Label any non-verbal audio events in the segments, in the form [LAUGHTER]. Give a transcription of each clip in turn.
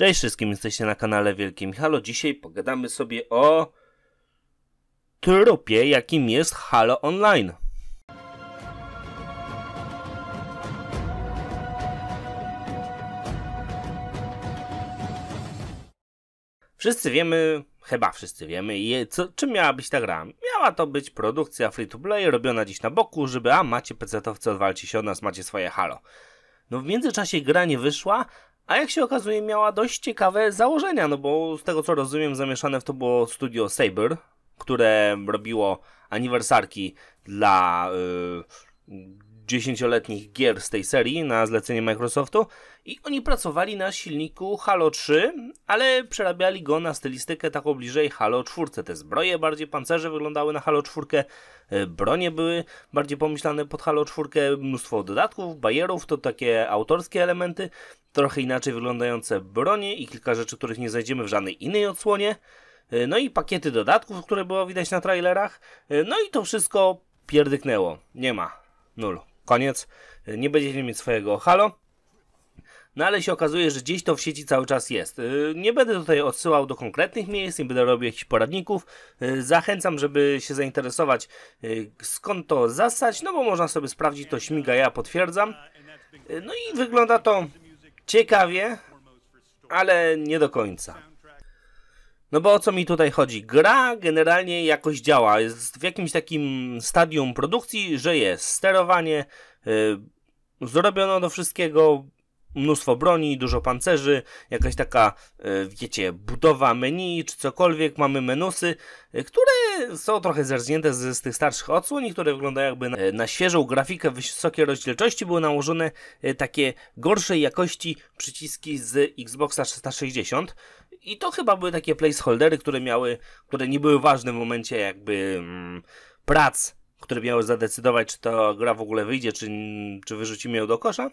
Cześć wszystkim, jesteście na kanale Wielkim Halo. Dzisiaj pogadamy sobie o trupie, jakim jest Halo Online. Wszyscy wiemy, chyba wszyscy wiemy, co, czym miała być ta gra. Miała to być produkcja free-to-play robiona dziś na boku, żeby a macie pecetowcy, odwalcie się od nas, macie swoje Halo. No w międzyczasie gra nie wyszła, a jak się okazuje miała dość ciekawe założenia, no bo z tego co rozumiem zamieszane w to było studio Saber, które robiło aniwersarki dla... Yy, dziesięcioletnich gier z tej serii na zlecenie Microsoftu i oni pracowali na silniku Halo 3, ale przerabiali go na stylistykę taką bliżej Halo 4. Te zbroje bardziej, pancerze wyglądały na Halo 4, e, bronie były bardziej pomyślane pod Halo 4, mnóstwo dodatków, bajerów, to takie autorskie elementy, trochę inaczej wyglądające bronie i kilka rzeczy, których nie znajdziemy w żadnej innej odsłonie. E, no i pakiety dodatków, które było widać na trailerach. E, no i to wszystko pierdyknęło. Nie ma. Nul koniec, nie będziecie mieć swojego halo. No ale się okazuje, że gdzieś to w sieci cały czas jest. Y, nie będę tutaj odsyłał do konkretnych miejsc, nie będę robił jakichś poradników. Y, zachęcam, żeby się zainteresować y, skąd to zasać, no bo można sobie sprawdzić, to śmiga, ja potwierdzam. No i wygląda to ciekawie, ale nie do końca. No bo o co mi tutaj chodzi? Gra generalnie jakoś działa. Jest w jakimś takim stadium produkcji, że jest sterowanie, yy, zrobiono do wszystkiego, mnóstwo broni, dużo pancerzy, jakaś taka, y, wiecie, budowa menu czy cokolwiek. Mamy menusy, y, które są trochę zerznięte z, z tych starszych odsłoni, które wyglądają jakby na, na świeżą grafikę wysokiej rozdzielczości. Były nałożone y, takie gorszej jakości przyciski z Xboxa 360. I to chyba były takie placeholdery, które miały, które nie były ważne w momencie jakby mm, prac, które miały zadecydować, czy ta gra w ogóle wyjdzie, czy, czy wyrzucimy ją do kosza.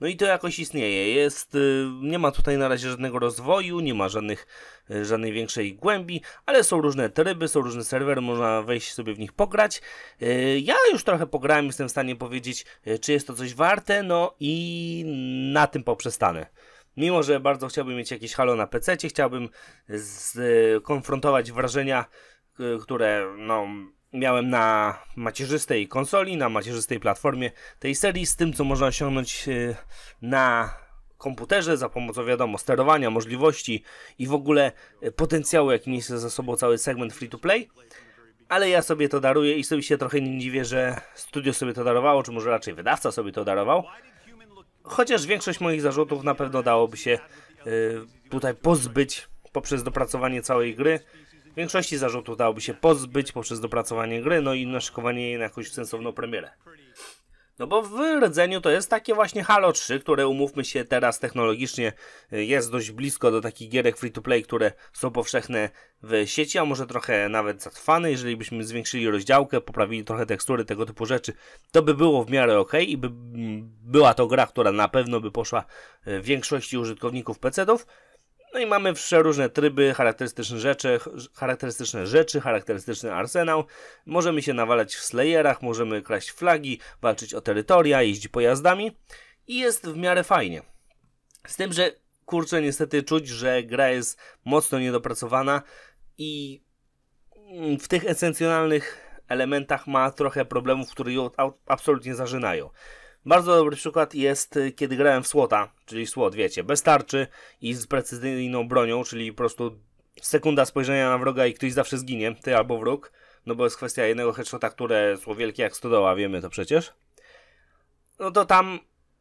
No i to jakoś istnieje. Jest, y, nie ma tutaj na razie żadnego rozwoju, nie ma żadnych, y, żadnej większej głębi, ale są różne tryby, są różne serwery, można wejść sobie w nich pograć. Y, ja już trochę pograłem, jestem w stanie powiedzieć, czy jest to coś warte, no i na tym poprzestanę. Mimo, że bardzo chciałbym mieć jakieś halo na PC, chciałbym skonfrontować wrażenia, y, które no, miałem na macierzystej konsoli, na macierzystej platformie tej serii, z tym, co można osiągnąć y, na komputerze za pomocą, wiadomo, sterowania, możliwości i w ogóle y, potencjału, jaki niesie za sobą cały segment free-to-play. Ale ja sobie to daruję i sobie się trochę nie dziwię, że studio sobie to darowało, czy może raczej wydawca sobie to darował. Chociaż większość moich zarzutów na pewno dałoby się y, tutaj pozbyć poprzez dopracowanie całej gry. Większości zarzutów dałoby się pozbyć poprzez dopracowanie gry, no i naszykowanie jej na jakąś sensowną premierę. No bo w rdzeniu to jest takie właśnie Halo 3, które umówmy się teraz technologicznie y, jest dość blisko do takich gierek free to play, które są powszechne w sieci, a może trochę nawet zatrwane. Jeżeli byśmy zwiększyli rozdziałkę, poprawili trochę tekstury, tego typu rzeczy, to by było w miarę ok i by mm, była to gra, która na pewno by poszła y, większości użytkowników PC-ów. No i mamy przeróżne tryby, charakterystyczne rzeczy, charakterystyczne rzeczy, charakterystyczny arsenał. Możemy się nawalać w slayerach, możemy kraść flagi, walczyć o terytoria, jeździć pojazdami i jest w miarę fajnie. Z tym, że kurczę, niestety czuć, że gra jest mocno niedopracowana i mm, w tych esencjonalnych elementach ma trochę problemów, które ją absolutnie zażynają. Bardzo dobry przykład jest, y, kiedy grałem w słota, czyli słod, wiecie, bez tarczy i z precyzyjną bronią, czyli po prostu sekunda spojrzenia na wroga i ktoś zawsze zginie, ty albo wróg, no bo jest kwestia jednego headshota, które są wielkie jak stodoła, wiemy to przecież. No to tam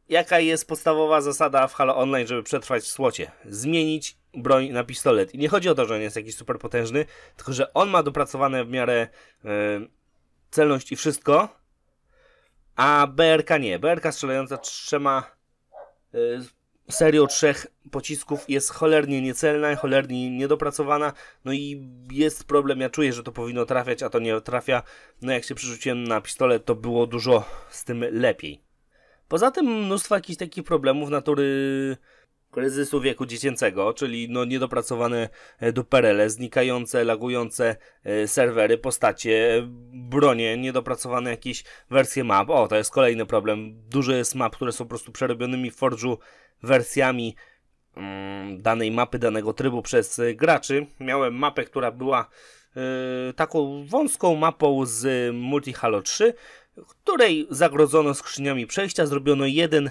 jaka jest podstawowa zasada w Halo Online, żeby przetrwać w słocie? Zmienić broń na pistolet. I nie chodzi o to, że on jest jakiś super potężny, tylko że on ma dopracowane w miarę yy, celność i wszystko, a BRK nie. BRK strzelająca trzema y, serią trzech pocisków jest cholernie niecelna, cholernie niedopracowana. No i jest problem. Ja czuję, że to powinno trafiać, a to nie trafia. No jak się przerzuciłem na pistolet, to było dużo z tym lepiej. Poza tym mnóstwo jakichś takich problemów natury kryzysu wieku dziecięcego, czyli no niedopracowane e, duperele, znikające, lagujące e, serwery, postacie, bronie, niedopracowane jakieś wersje map. O, to jest kolejny problem. Dużo jest map, które są po prostu przerobionymi w Forge'u wersjami mm, danej mapy, danego trybu przez e, graczy. Miałem mapę, która była taką wąską mapą z Multi Halo 3, której zagrodzono skrzyniami przejścia, zrobiono jeden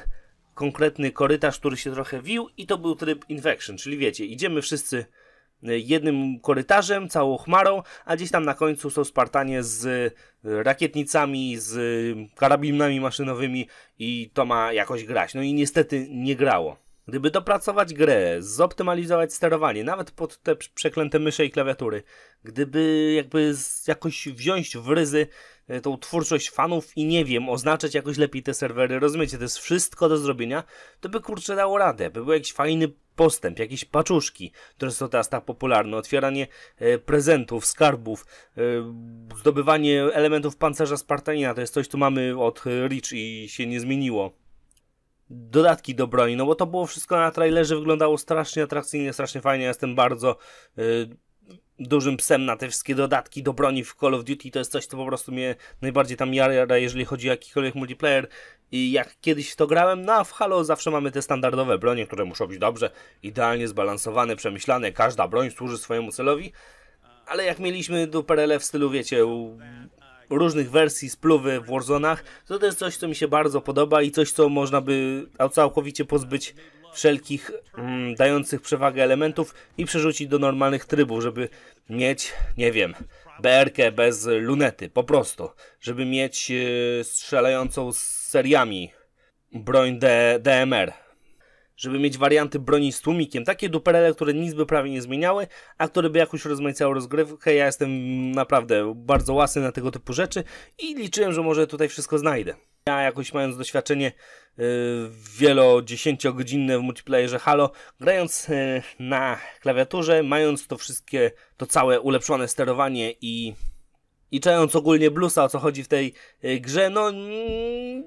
konkretny korytarz, który się trochę wił i to był tryb infection, czyli wiecie, idziemy wszyscy e, jednym korytarzem, całą chmarą, a gdzieś tam na końcu są Spartanie z e, rakietnicami, z e, karabinami maszynowymi i to ma jakoś grać. No i niestety nie grało. Gdyby dopracować grę, zoptymalizować sterowanie, nawet pod te przeklęte mysze i klawiatury, gdyby jakby jakoś wziąć w ryzy E, tą twórczość fanów i nie wiem, oznaczać jakoś lepiej te serwery, rozumiecie, to jest wszystko do zrobienia, to by kurczę dało radę, by był jakiś fajny postęp, jakieś paczuszki, które są teraz tak popularne, otwieranie e, prezentów, skarbów, e, zdobywanie elementów pancerza Spartanina, to jest coś, co mamy od Rich i się nie zmieniło dodatki do broni, no bo to było wszystko na trailerze, wyglądało strasznie atrakcyjnie, strasznie fajnie, ja jestem bardzo dużym psem na te wszystkie dodatki do broni w Call of Duty. To jest coś, co po prostu mnie najbardziej tam jara, jeżeli chodzi o jakikolwiek multiplayer. I jak kiedyś to grałem, no a w Halo zawsze mamy te standardowe bronie, które muszą być dobrze, idealnie zbalansowane, przemyślane. Każda broń służy swojemu celowi. Ale jak mieliśmy duperele w stylu, wiecie, różnych wersji spluwy w Warzone'ach, to to jest coś, co mi się bardzo podoba i coś, co można by całkowicie pozbyć wszelkich mm, dających przewagę elementów i przerzucić do normalnych trybów, żeby mieć, nie wiem, BRK bez lunety, po prostu. Żeby mieć e, strzelającą z seriami broń D DMR. Żeby mieć warianty broni z tłumikiem, takie duperele, które nic by prawie nie zmieniały, a które by jakoś rozmaicały rozgrywkę. Ja jestem naprawdę bardzo łasny na tego typu rzeczy i liczyłem, że może tutaj wszystko znajdę. Ja jakoś mając doświadczenie yy, wielodziesięciogodzinne w multiplayerze Halo, grając y, na klawiaturze, mając to wszystkie, to całe ulepszone sterowanie i i czając ogólnie blusa, o co chodzi w tej y, grze, no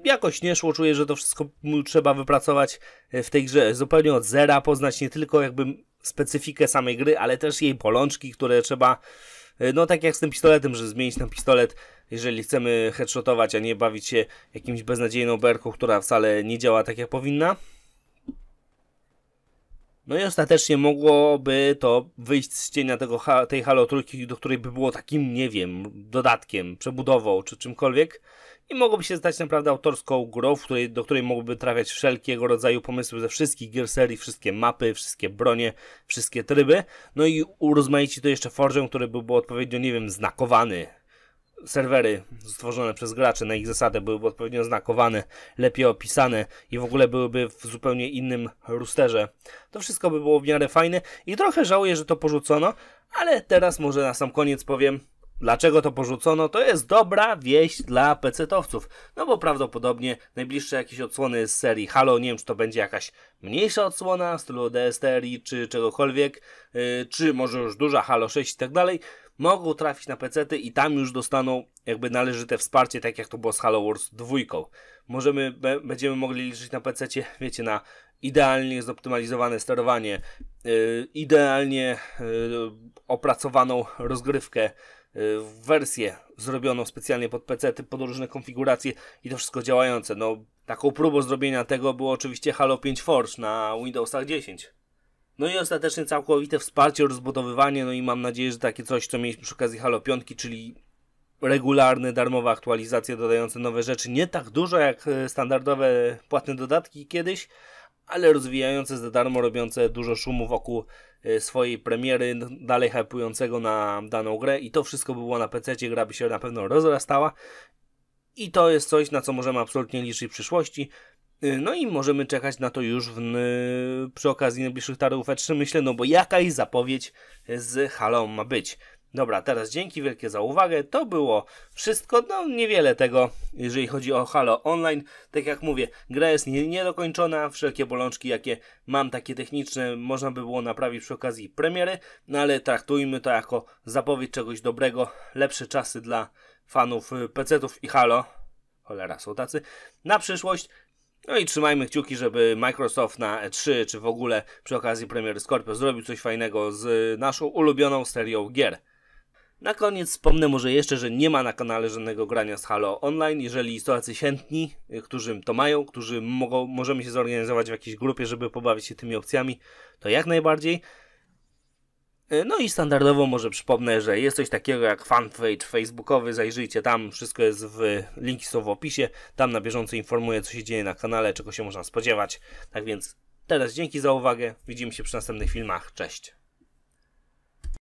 jakoś nie szło, czuję, że to wszystko trzeba wypracować y, w tej grze zupełnie od zera, poznać nie tylko jakby specyfikę samej gry, ale też jej bolączki, które trzeba, no tak jak z tym pistoletem, że zmienić ten pistolet jeżeli chcemy headshotować, a nie bawić się jakimś beznadziejną berką, która wcale nie działa tak jak powinna. No i ostatecznie mogłoby to wyjść z cienia tego, tej Halo trójki, do której by było takim, nie wiem, dodatkiem, przebudową czy czymkolwiek. I mogłoby się stać naprawdę autorską grą, w której, do której mogłyby trafiać wszelkiego rodzaju pomysły ze wszystkich gier serii, wszystkie mapy, wszystkie bronie, wszystkie tryby. No i urozmaici to jeszcze Forge'em, który by był odpowiednio, nie wiem, znakowany serwery stworzone przez graczy na ich zasadę byłyby odpowiednio znakowane, lepiej opisane i w ogóle byłyby w zupełnie innym rusterze. To wszystko by było w miarę fajne i trochę żałuję, że to porzucono, ale teraz może na sam koniec powiem, Dlaczego to porzucono? To jest dobra wieść dla pecetowców, no bo prawdopodobnie najbliższe jakieś odsłony z serii Halo, nie wiem czy to będzie jakaś mniejsza odsłona w stylu DSTRI czy czegokolwiek, yy, czy może już duża Halo 6 i tak dalej, mogą trafić na pecety i tam już dostaną jakby należyte wsparcie, tak jak to było z Halo Wars 2. Możemy, będziemy mogli liczyć na PC, [LAUGHS] wiecie, na idealnie zoptymalizowane sterowanie, yy, idealnie yy, opracowaną rozgrywkę, yy, wersję zrobioną specjalnie pod pecety, pod różne konfiguracje i to wszystko działające. No, taką próbą zrobienia tego było oczywiście Halo 5 Forge na Windowsach 10. No i ostatecznie całkowite wsparcie, rozbudowywanie, no i mam nadzieję, że takie coś, co mieliśmy przy okazji Halo 5, czyli regularne, darmowe aktualizacje dodające nowe rzeczy, nie tak dużo jak e, standardowe płatne dodatki kiedyś, ale rozwijające za darmo, robiące dużo szumu wokół e, swojej premiery, dalej hypującego na daną grę i to wszystko było na PC, gra by się na pewno rozrastała i to jest coś, na co możemy absolutnie liczyć w przyszłości. Y, no i możemy czekać na to już w, y, przy okazji najbliższych targów E3, myślę, no bo jakaś zapowiedź z Halo ma być. Dobra, teraz dzięki wielkie za uwagę. To było wszystko. No, niewiele tego, jeżeli chodzi o Halo Online. Tak jak mówię, gra jest niedokończona. Wszelkie bolączki, jakie mam, takie techniczne, można by było naprawić przy okazji premiery. No, ale traktujmy to jako zapowiedź czegoś dobrego. Lepsze czasy dla fanów y, PC-ów i Halo. Cholera, są tacy. Na przyszłość no i trzymajmy kciuki, żeby Microsoft na E3 czy w ogóle przy okazji premiery Scorpio zrobił coś fajnego z naszą ulubioną serią gier. Na koniec wspomnę może jeszcze, że nie ma na kanale żadnego grania z Halo Online. Jeżeli tacy chętni, którzy to mają, którzy mogą, możemy się zorganizować w jakiejś grupie, żeby pobawić się tymi opcjami, to jak najbardziej. E, no i standardowo może przypomnę, że jest coś takiego jak fanpage facebookowy, zajrzyjcie tam, wszystko jest w, linki są w opisie, tam na bieżąco informuję co się dzieje na kanale, czego się można spodziewać. Tak więc teraz dzięki za uwagę, widzimy się przy następnych filmach, cześć!